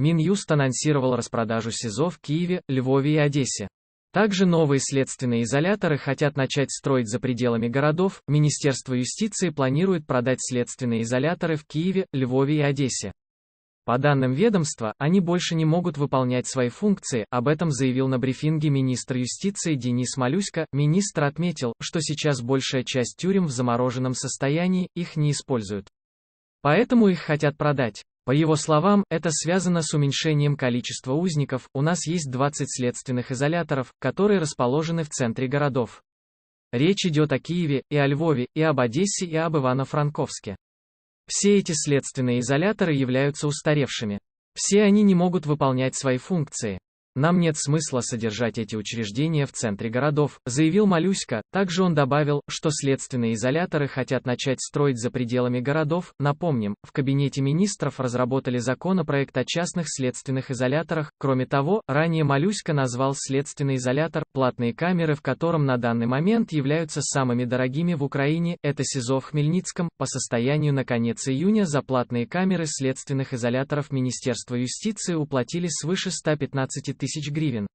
Минюст анонсировал распродажу СИЗО в Киеве, Львове и Одессе. Также новые следственные изоляторы хотят начать строить за пределами городов. Министерство юстиции планирует продать следственные изоляторы в Киеве, Львове и Одессе. По данным ведомства, они больше не могут выполнять свои функции, об этом заявил на брифинге министр юстиции Денис Малюська. Министр отметил, что сейчас большая часть тюрем в замороженном состоянии, их не используют. Поэтому их хотят продать. По его словам, это связано с уменьшением количества узников, у нас есть 20 следственных изоляторов, которые расположены в центре городов. Речь идет о Киеве, и о Львове, и об Одессе, и об Ивано-Франковске. Все эти следственные изоляторы являются устаревшими. Все они не могут выполнять свои функции. Нам нет смысла содержать эти учреждения в центре городов, заявил Малюська. Также он добавил, что следственные изоляторы хотят начать строить за пределами городов. Напомним, в кабинете министров разработали законопроект о частных следственных изоляторах. Кроме того, ранее Малюська назвал следственный изолятор платные камеры, в котором на данный момент являются самыми дорогими в Украине. Это СИЗО в Хмельницком. По состоянию на конец июня за платные камеры следственных изоляторов Министерства юстиции уплатили свыше 115 тысяч гривен.